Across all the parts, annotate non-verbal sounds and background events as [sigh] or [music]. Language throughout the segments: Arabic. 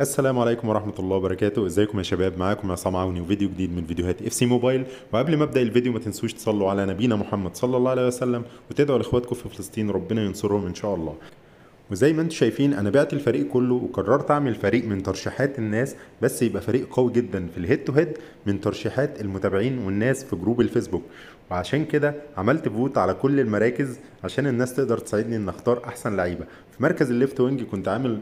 السلام عليكم ورحمه الله وبركاته ازيكم يا شباب معاكم عصام عوني وفيديو جديد من فيديوهات اف سي موبايل وقبل ما ابدا الفيديو ما تنسوش تصلوا على نبينا محمد صلى الله عليه وسلم وتدعوا لاخواتكم في فلسطين ربنا ينصرهم ان شاء الله وزي ما انتم شايفين انا بعت الفريق كله وقررت اعمل فريق من ترشيحات الناس بس يبقى فريق قوي جدا في الهيد تو هيد من ترشيحات المتابعين والناس في جروب الفيسبوك وعشان كده عملت فوت على كل المراكز عشان الناس تقدر تساعدني ان اختار احسن لعيبه في مركز الليفت وينج كنت عامل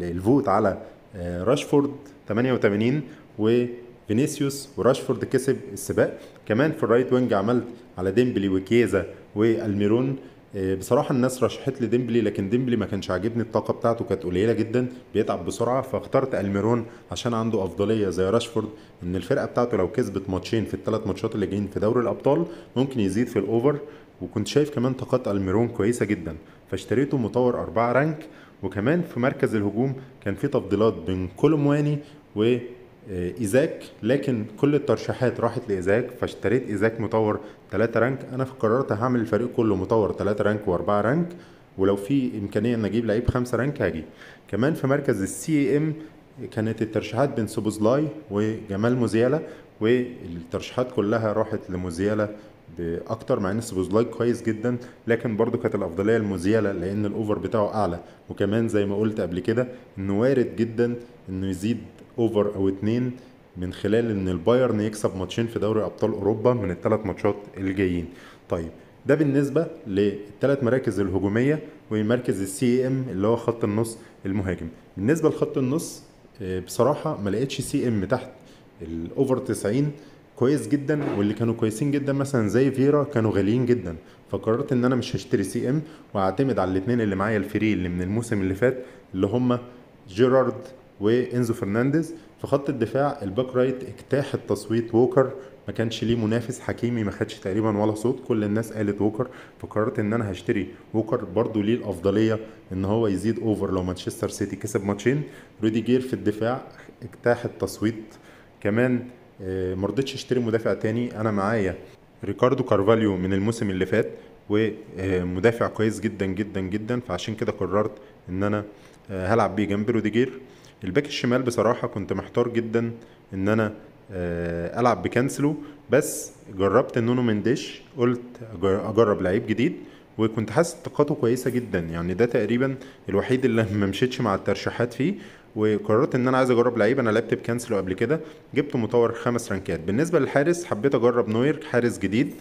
الفوت على آه، راشفورد 88 وفينيسيوس وراشفورد كسب السباق كمان في الرايت وينج عملت على ديمبلي وكيزا والميرون آه، بصراحة الناس رشحت لي ديمبلي لكن ديمبلي ما كانش عاجبني الطاقة بتاعته كانت قليلة جدا بيتعب بسرعة فاخترت الميرون عشان عنده أفضلية زي راشفورد إن الفرقة بتاعته لو كسبت ماتشين في الثلاث ماتشات اللي جايين في دوري الأبطال ممكن يزيد في الأوفر وكنت شايف كمان طاقات الميرون كويسة جدا فاشتريته مطور أربعة رانك وكمان في مركز الهجوم كان في تفضيلات بين كولومواني وايزاك لكن كل الترشيحات راحت لايزاك فاشتريت ايزاك مطور 3 رانك انا قررت هعمل الفريق كله مطور 3 رانك و4 رانك ولو في امكانيه ان اجيب لعيب 5 رانك هجيب كمان في مركز السي ام كانت الترشيحات بين سوبوزلاي وجمال موزيالا والترشيحات كلها راحت لموزيالا باكتر مع ان سبوزلايك كويس جدا لكن برضو كانت الافضليه لموزيالا لان الاوفر بتاعه اعلى وكمان زي ما قلت قبل كده انه وارد جدا انه يزيد اوفر او اتنين من خلال ان البايرن يكسب ماتشين في دوري ابطال اوروبا من الثلاث ماتشات الجايين طيب ده بالنسبه للثلاث مراكز الهجوميه ومركز السي ام اللي هو خط النص المهاجم بالنسبه لخط النص آه، بصراحه ما لقيتش سي ام تحت الاوفر 90 كويس جدا واللي كانوا كويسين جدا مثلا زي فيرا كانوا غاليين جدا فقررت ان انا مش هشتري سي ام واعتمد على الاثنين اللي معايا الفري اللي من الموسم اللي فات اللي هم جيرارد وانزو فرنانديز في خط الدفاع الباك رايت اجتاح التصويت ووكر ما كانش ليه منافس حكيمي ما خدش تقريبا ولا صوت كل الناس قالت ووكر فقررت ان انا هشتري ووكر برضو ليه الافضليه ان هو يزيد اوفر لو مانشستر سيتي كسب ماتشين روديجير في الدفاع اجتاح التصويت كمان آه، ما رضيتش اشتري مدافع تاني انا معايا ريكاردو كارفاليو من الموسم اللي فات ومدافع آه، كويس جدا جدا جدا فعشان كده قررت ان انا آه، هلعب بيه جنب روديجير الباك الشمال بصراحه كنت محتار جدا ان انا العب بكانسلو بس جربت نونو منديش قلت اجرب لعيب جديد وكنت حاسس طاقته كويسه جدا يعني ده تقريبا الوحيد اللي [laughs] ما مشيتش مع الترشيحات فيه وقررت ان انا عايز اجرب لعيب انا لعبت بكانسلو قبل كده جبت مطور خمس رانكات بالنسبه للحارس حبيت اجرب نوير حارس جديد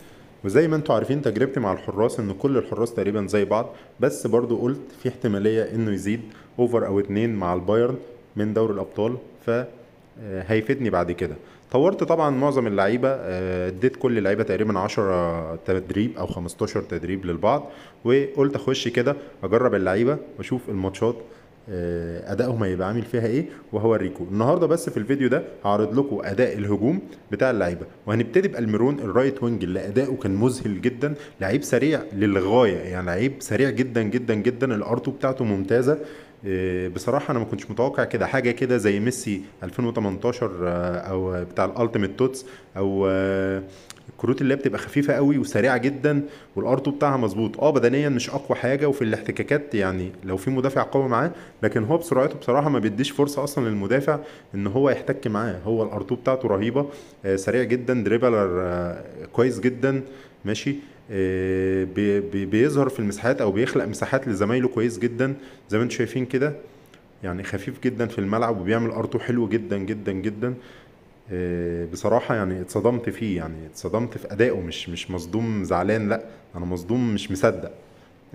وزي ما انتم عارفين تجربتي مع الحراس ان كل الحراس تقريبا زي بعض بس برضو قلت في احتماليه انه يزيد اوفر او اتنين مع البايرن من دوري الابطال ف آه، هيفيدني بعد كده طورت طبعا معظم اللعيبه آه، اديت كل اللعيبه تقريبا 10 تدريب او 15 تدريب للبعض وقلت اخش كده اجرب اللعيبه واشوف الماتشات آه، ادائهم هيبقى عامل فيها ايه وهوريكم النهارده بس في الفيديو ده هعرض لكم اداء الهجوم بتاع اللعيبه وهنبتدي بالميرون الرايت وينج اللي اداؤه كان مذهل جدا لعيب سريع للغايه يعني لعيب سريع جدا جدا جدا الارتو بتاعته ممتازه آه، بصراحة أنا ما كنتش متوقع كده حاجة كده زي ميسي 2018 آه، أو بتاع الألتيميت توتس أو الكروت اللي بتبقى خفيفه قوي وسريعه جدا والار بتاعها مظبوط اه بدنيا مش اقوى حاجه وفي الاحتكاكات يعني لو في مدافع قوي معاه لكن هو بسرعته بصراحه ما بيديش فرصه اصلا للمدافع ان هو يحتك معاه هو الار بتاعته رهيبه آه، سريع جدا دريبلر آه، كويس جدا ماشي آه، بيظهر في المساحات او بيخلق مساحات لزمايله كويس جدا زي ما انتم شايفين كده يعني خفيف جدا في الملعب وبيعمل ار حلو جدا جدا جدا آه، بصراحة يعني اتصدمت فيه يعني اتصدمت في أدائه مش مش مصدوم زعلان لأ أنا مصدوم مش مصدق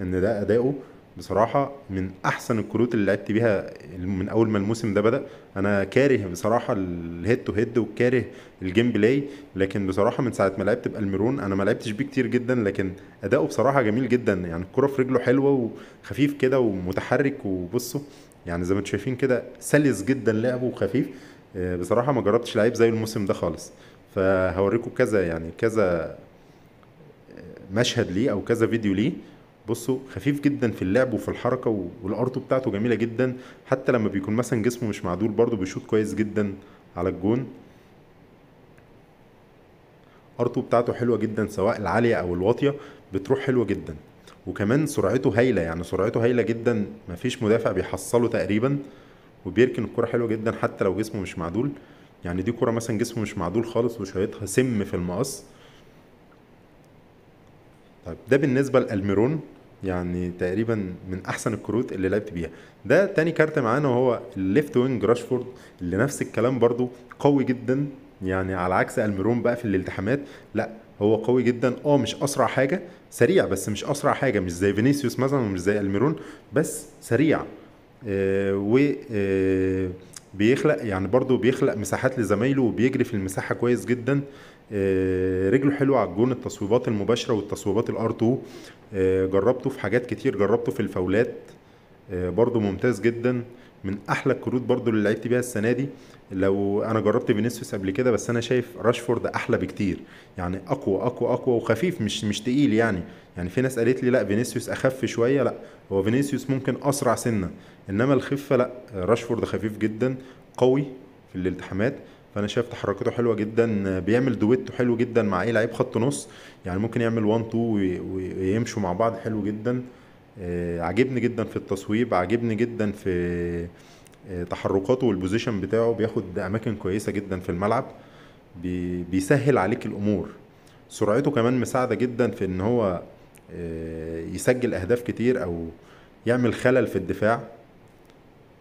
إن ده أدائه بصراحة من أحسن الكروت اللي لعبت بيها من أول ما الموسم ده بدأ أنا كاره بصراحة الهيد تو هيد وكاره الجيم بلاي لكن بصراحة من ساعة ما لعبت بالميرون أنا ما لعبتش بيه كتير جدا لكن أداؤه بصراحة جميل جدا يعني الكرة في رجله حلوة وخفيف كده ومتحرك وبصوا يعني زي ما انتوا شايفين كده سلس جدا لعبه وخفيف آه، بصراحه ما جربتش لعيب زي الموسم ده خالص فهوريكم كذا يعني كذا آه، مشهد ليه او كذا فيديو ليه بصوا خفيف جدا في اللعب وفي الحركه والارتو بتاعته جميله جدا حتى لما بيكون مثلا جسمه مش معدول برضه بيشوط كويس جدا على الجون ارتو بتاعته حلوه جدا سواء العاليه او الواطيه بتروح حلوه جدا وكمان سرعته هايله يعني سرعته هايله جدا مفيش مدافع بيحصله تقريبا وبيركن الكرة حلوه جدا حتى لو جسمه مش معدول يعني دي كرة مثلا جسمه مش معدول خالص وشايطها سم في المقص طيب ده بالنسبة لألميرون يعني تقريبا من احسن الكروت اللي لعبت بيها ده تاني كارت معانا وهو الليفت وينج راشفورد اللي نفس الكلام برضو قوي جدا يعني على عكس الميرون بقى في الالتحامات لا هو قوي جدا اه مش اسرع حاجه سريع بس مش اسرع حاجه مش زي فينيسيوس مثلا ومش زي الميرون بس سريع آه، و آه، بيخلق يعني برضه بيخلق مساحات لزمايله وبيجري في المساحه كويس جدا آه، رجله حلوه على الجون التصويبات المباشره والتصويبات الار 2 جربته في حاجات كتير جربته في الفاولات برضه ممتاز جدا من احلى الكروت برضو اللي لعبت بيها السنه دي لو انا جربت فينيسيوس قبل كده بس انا شايف راشفورد احلى بكتير يعني اقوى اقوى اقوى وخفيف مش مش تقيل يعني يعني في ناس قالت لي لا فينيسيوس اخف شويه لا هو فينيسيوس ممكن اسرع سنه انما الخفه لا راشفورد خفيف جدا قوي في الالتحامات فانا شايف تحركاته حلوه جدا بيعمل دويتو حلو جدا مع اي لعيب خط نص يعني ممكن يعمل 1 2 ويمشوا مع بعض حلو جدا آه، عاجبني جدا في التصويب عاجبني جدا في آه، تحركاته والبوزيشن بتاعه بياخد اماكن كويسه جدا في الملعب بيسهل عليك الامور سرعته كمان مساعده جدا في ان هو آه، يسجل اهداف كتير او يعمل خلل في الدفاع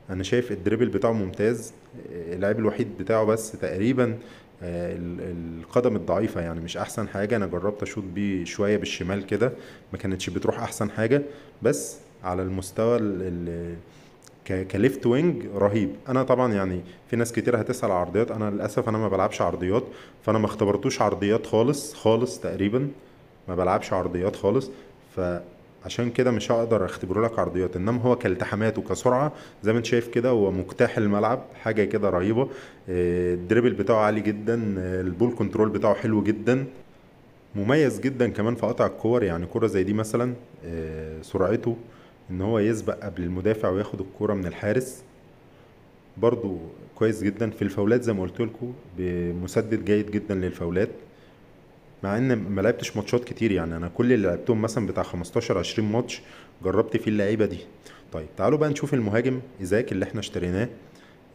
انا شايف الدريبل بتاعه ممتاز العيب الوحيد بتاعه بس تقريبا آه، القدم الضعيفه يعني مش احسن حاجه انا جربت اشوط بيه شويه بالشمال كده ما كانتش بتروح احسن حاجه بس على المستوى اللي كليفت وينج رهيب انا طبعا يعني في ناس كتير هتسال عرضيات انا للاسف انا ما بلعبش عرضيات فانا ما اختبرتوش عرضيات خالص خالص تقريبا ما بلعبش عرضيات خالص ف عشان كده مش هقدر اختبره لك عرضيات انما هو كالتحامات وكسرعه زي ما انت شايف كده هو مجتاح الملعب حاجه كده رهيبه آه، الدريبل بتاعه عالي جدا آه، البول كنترول بتاعه حلو جدا مميز جدا كمان في قطع الكور يعني كرة زي دي مثلا آه، سرعته ان هو يسبق قبل المدافع وياخد الكرة من الحارس برضو كويس جدا في الفاولات زي ما قلت لكم بمسدد جيد جدا للفاولات مع ان ما لعبتش ماتشات كتير يعني انا كل اللي لعبتهم مثلا بتاع 15 20 ماتش جربت فيه اللعيبه دي طيب تعالوا بقى نشوف المهاجم ايزاك اللي احنا اشتريناه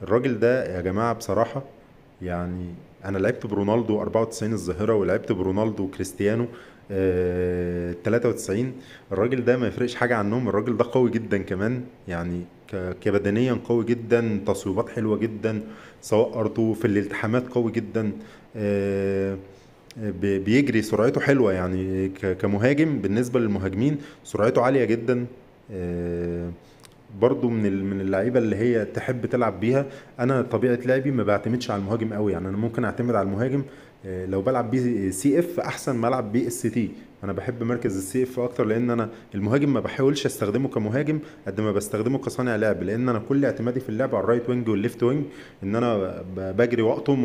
الراجل ده يا جماعه بصراحه يعني انا لعبت برونالدو 94 الظاهره ولعبت برونالدو وكريستيانو آه 93 الراجل ده ما يفرقش حاجه عنهم الراجل ده قوي جدا كمان يعني كبدنيا قوي جدا تصويبات حلوه جدا سواء ارضه في الالتحامات قوي جدا آه بيجري سرعته حلوه يعني كمهاجم بالنسبه للمهاجمين سرعته عاليه جدا آه، برضو من من اللعيبه اللي هي تحب تلعب بيها انا طبيعه لعبي ما بعتمدش على المهاجم قوي يعني انا ممكن اعتمد على المهاجم آه، لو بلعب بيه سي اف احسن ما العب بيه اس تي انا بحب مركز السي اف اكتر لان انا المهاجم ما بحاولش استخدمه كمهاجم قد ما بستخدمه كصانع لعب لان انا كل اعتمادي في اللعب على الرايت وينج والليفت وينج ان انا بجري واقطم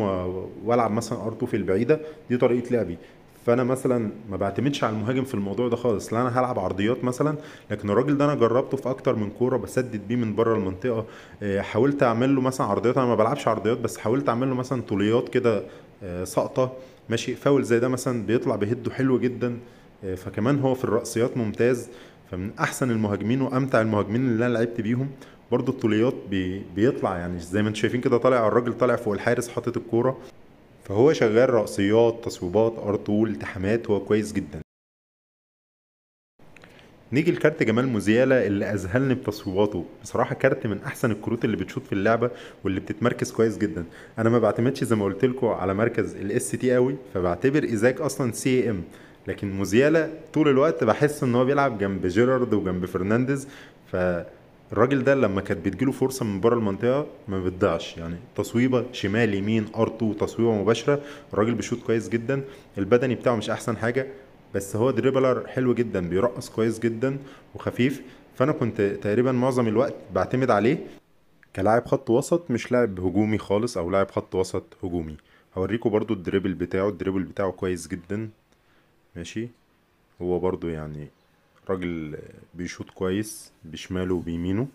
والعب مثلا ار في البعيده دي طريقه لعبي فانا مثلا ما بعتمدش على المهاجم في الموضوع ده خالص لا انا هلعب عرضيات مثلا لكن الراجل ده انا جربته في اكتر من كوره بسدد بيه من بره المنطقه آه، حاولت اعمل له مثلا عرضيات انا ما بلعبش عرضيات بس حاولت اعمل له مثلا طوليات كده آه، سقطه ماشي فاول زي ده مثلا بيطلع بهده حلو جدا فكمان هو في الرأسيات ممتاز فمن احسن المهاجمين وامتع المهاجمين اللي انا لعبت بيهم برضو الطوليات بي بيطلع يعني زي ما انتم شايفين كده طالع الراجل طالع فوق الحارس حاطط الكوره فهو شغال رأسيات تصويبات ار طول التحامات هو كويس جدا نيجي لكارت جمال موزيالا اللي اذهلني بتصويباته بصراحه كارت من احسن الكروت اللي بتشوط في اللعبه واللي بتتمركز كويس جدا انا ما بعتمدش زي ما قلت لكم على مركز الاس تي قوي فبعتبر ايزاك اصلا سي ام لكن موزيالا طول الوقت بحس ان هو بيلعب جنب جيرارد وجنب فرنانديز فالراجل ده لما كانت بتجيله فرصه من بره المنطقه ما بتضيعش يعني تصويبه شمال يمين ار 2 تصويبه مباشره الراجل بيشوط كويس جدا البدني بتاعه مش احسن حاجه بس هو دريبلر حلو جدا بيرقص كويس جدا وخفيف فانا كنت تقريبا معظم الوقت بعتمد عليه كلاعب خط وسط مش لاعب هجومي خالص او لاعب خط وسط هجومي هوريكم برضو الدريبل بتاعه الدريبل بتاعه كويس جدا ماشي هو برضو يعني راجل بيشوط كويس بشماله وبيمينه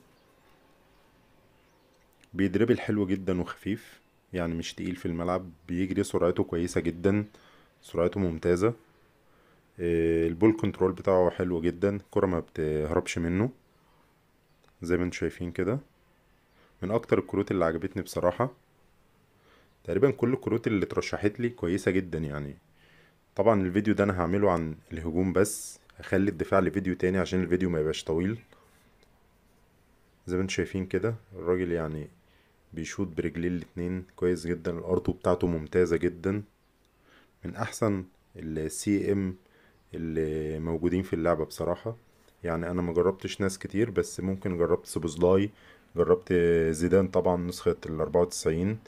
بيدربل حلو جدا وخفيف يعني مش تقيل في الملعب بيجري سرعته كويسة جدا سرعته ممتازة آه، البول كنترول بتاعه حلو جدا كرة ما بتهربش منه زي ما انتم شايفين كده من اكتر الكروت اللي عجبتني بصراحة تقريبا كل الكروت اللي اترشحت لي كويسة جدا يعني طبعا الفيديو ده انا هعمله عن الهجوم بس هخلي الدفاع لفيديو تاني عشان الفيديو ما يبقاش طويل زي ما انتم شايفين كده الراجل يعني بيشوط برجليه الاتنين كويس جدا الارتو بتاعته ممتازه جدا من احسن السي ام اللي موجودين في اللعبه بصراحه يعني انا ما جربتش ناس كتير بس ممكن جربت سوبوزلاي جربت زيدان طبعا نسخه ال 94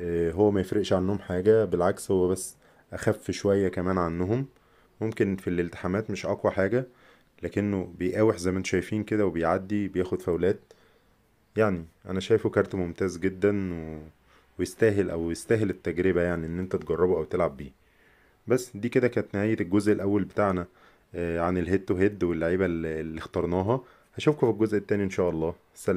آه، هو ما يفرقش عنهم حاجه بالعكس هو بس اخف شويه كمان عنهم ممكن في الالتحامات مش اقوى حاجه لكنه بيقاوح زي ما انتم شايفين كده وبيعدي بياخد فاولات يعني انا شايفه كارت ممتاز جدا و... ويستاهل او يستاهل التجربه يعني ان انت تجربه او تلعب بيه بس دي كده كانت نهايه الجزء الاول بتاعنا آه، عن الهيد تو هيد واللعيبه اللي اخترناها هشوفكم في الجزء التاني ان شاء الله سلام